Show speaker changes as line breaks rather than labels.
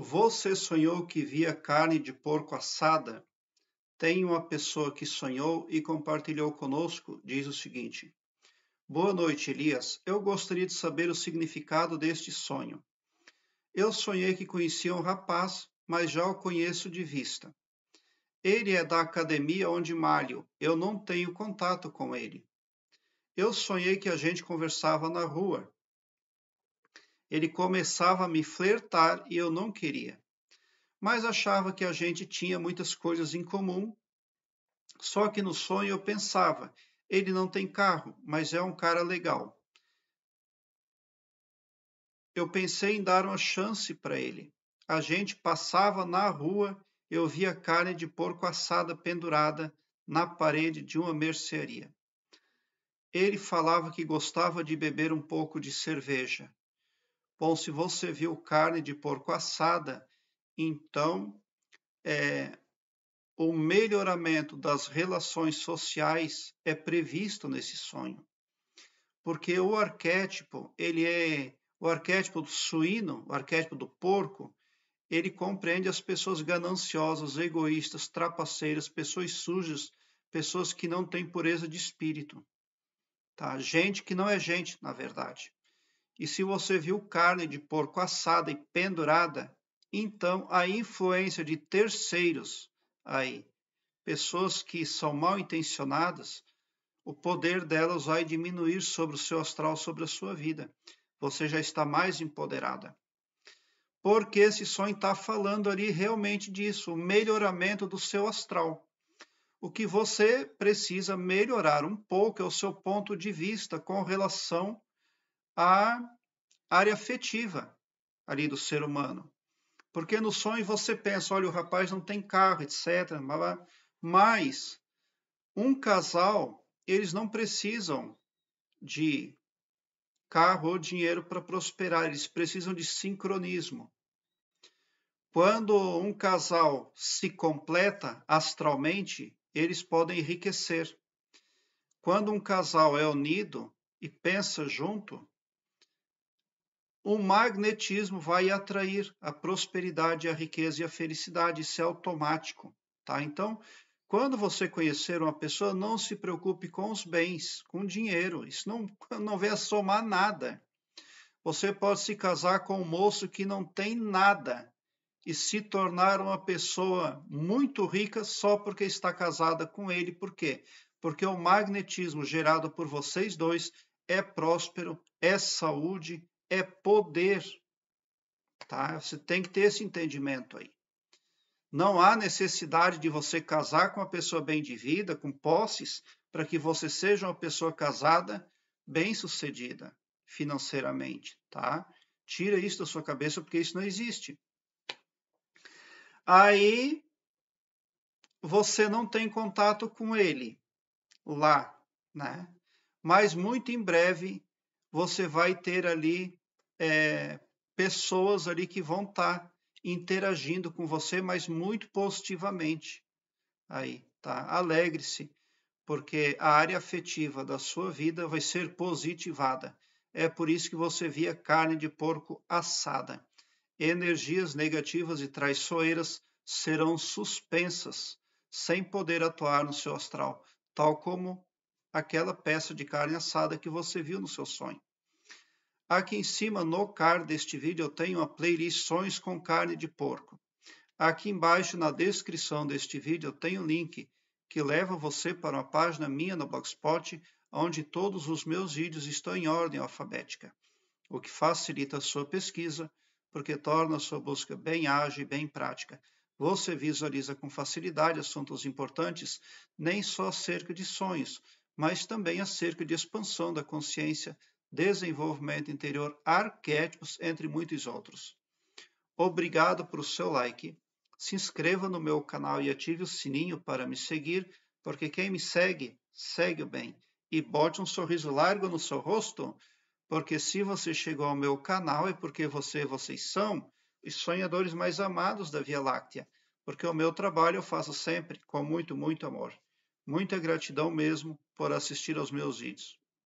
Você sonhou que via carne de porco assada? Tem uma pessoa que sonhou e compartilhou conosco, diz o seguinte: Boa noite, Elias. Eu gostaria de saber o significado deste sonho. Eu sonhei que conhecia um rapaz, mas já o conheço de vista. Ele é da academia onde malho. Eu não tenho contato com ele. Eu sonhei que a gente conversava na rua ele começava a me flertar e eu não queria. Mas achava que a gente tinha muitas coisas em comum. Só que no sonho eu pensava: ele não tem carro, mas é um cara legal. Eu pensei em dar uma chance para ele. A gente passava na rua, eu via carne de porco assada pendurada na parede de uma mercearia. Ele falava que gostava de beber um pouco de cerveja. Bom, se você viu carne de porco assada, então é, o melhoramento das relações sociais é previsto nesse sonho. Porque o arquétipo, ele é o arquétipo do suíno, o arquétipo do porco, ele compreende as pessoas gananciosas, egoístas, trapaceiras, pessoas sujas, pessoas que não têm pureza de espírito. Tá? Gente que não é gente, na verdade. E se você viu carne de porco assada e pendurada, então a influência de terceiros aí, pessoas que são mal intencionadas, o poder delas vai diminuir sobre o seu astral, sobre a sua vida. Você já está mais empoderada. Porque esse sonho está falando ali realmente disso, o melhoramento do seu astral. O que você precisa melhorar um pouco é o seu ponto de vista com relação a área afetiva ali do ser humano. Porque no sonho você pensa, olha, o rapaz não tem carro, etc. Mas um casal, eles não precisam de carro ou dinheiro para prosperar, eles precisam de sincronismo. Quando um casal se completa astralmente, eles podem enriquecer. Quando um casal é unido e pensa junto, o magnetismo vai atrair a prosperidade, a riqueza e a felicidade. Isso é automático, tá? Então, quando você conhecer uma pessoa, não se preocupe com os bens, com dinheiro. Isso não, não a somar nada. Você pode se casar com um moço que não tem nada e se tornar uma pessoa muito rica só porque está casada com ele. Por quê? Porque o magnetismo gerado por vocês dois é próspero, é saúde, é poder. Tá? Você tem que ter esse entendimento aí. Não há necessidade de você casar com uma pessoa bem de vida, com posses, para que você seja uma pessoa casada bem-sucedida financeiramente, tá? Tira isso da sua cabeça porque isso não existe. Aí você não tem contato com ele lá, né? Mas muito em breve você vai ter ali é, pessoas ali que vão estar tá interagindo com você, mas muito positivamente. Aí, tá? Alegre-se, porque a área afetiva da sua vida vai ser positivada. É por isso que você via carne de porco assada. Energias negativas e traiçoeiras serão suspensas, sem poder atuar no seu astral, tal como aquela peça de carne assada que você viu no seu sonho. Aqui em cima, no card deste vídeo, eu tenho a playlist Sonhos com Carne de Porco. Aqui embaixo, na descrição deste vídeo, eu tenho um link que leva você para uma página minha no Blogspot, onde todos os meus vídeos estão em ordem alfabética, o que facilita a sua pesquisa, porque torna a sua busca bem ágil e bem prática. Você visualiza com facilidade assuntos importantes, nem só acerca de sonhos, mas também acerca de expansão da consciência, desenvolvimento interior, arquétipos, entre muitos outros. Obrigado por seu like. Se inscreva no meu canal e ative o sininho para me seguir, porque quem me segue, segue o bem. E bote um sorriso largo no seu rosto, porque se você chegou ao meu canal é porque você e vocês são os sonhadores mais amados da Via Láctea, porque o meu trabalho eu faço sempre com muito, muito amor. Muita gratidão mesmo por assistir aos meus vídeos.